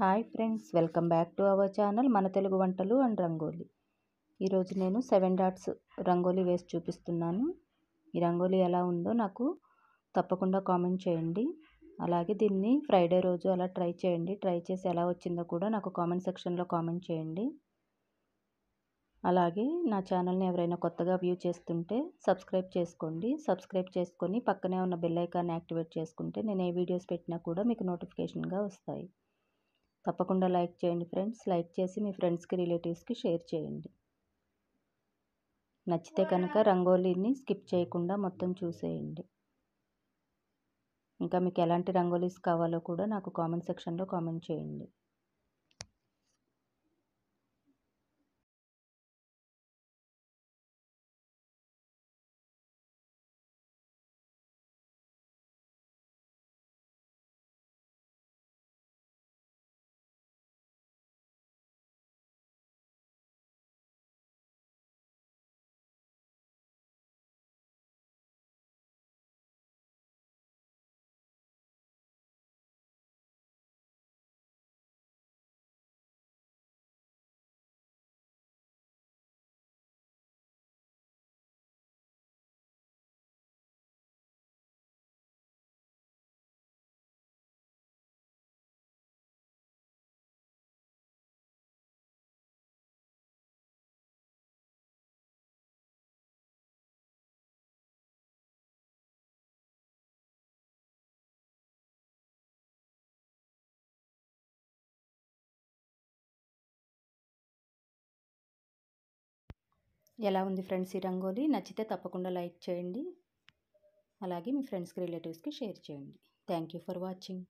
hi friends welcome back to our channel మన తెలుగు వంటలు and rangoli ఈరోజు నేను సెవెన్ డాట్స్ రంగోలీ వేసి చూపిస్తున్నాను ఈ రంగోలీ ఎలా ఉందో నాకు తప్పకుండా కామెంట్ చేయండి అలాగే దీన్ని ఫ్రైడే రోజు అలా ట్రై చేయండి ట్రై చేసి ఎలా వచ్చిందో కూడా నాకు కామెంట్ సెక్షన్లో కామెంట్ చేయండి అలాగే నా ఛానల్ని ఎవరైనా కొత్తగా వ్యూ చేస్తుంటే సబ్స్క్రైబ్ చేసుకోండి సబ్స్క్రైబ్ చేసుకొని పక్కనే ఉన్న బెల్ ఐకాన్ యాక్టివేట్ చేసుకుంటే నేను ఏ వీడియోస్ పెట్టినా కూడా మీకు నోటిఫికేషన్గా వస్తాయి తప్పకుండా లైక్ చేయండి ఫ్రెండ్స్ లైక్ చేసి మీ ఫ్రెండ్స్కి రిలేటివ్స్కి షేర్ చేయండి నచ్చితే కనుక రంగోలీని స్కిప్ చేయకుండా మొత్తం చూసేయండి ఇంకా మీకు ఎలాంటి రంగోలీస్ కావాలో కూడా నాకు కామెంట్ సెక్షన్లో కామెంట్ చేయండి ఎలా ఉంది ఫ్రెండ్స్ ఈ రంగోలీ నచ్చితే తప్పకుండా లైక్ చేయండి అలాగే మీ ఫ్రెండ్స్కి రిలేటివ్స్కి షేర్ చేయండి థ్యాంక్ యూ ఫర్ వాచింగ్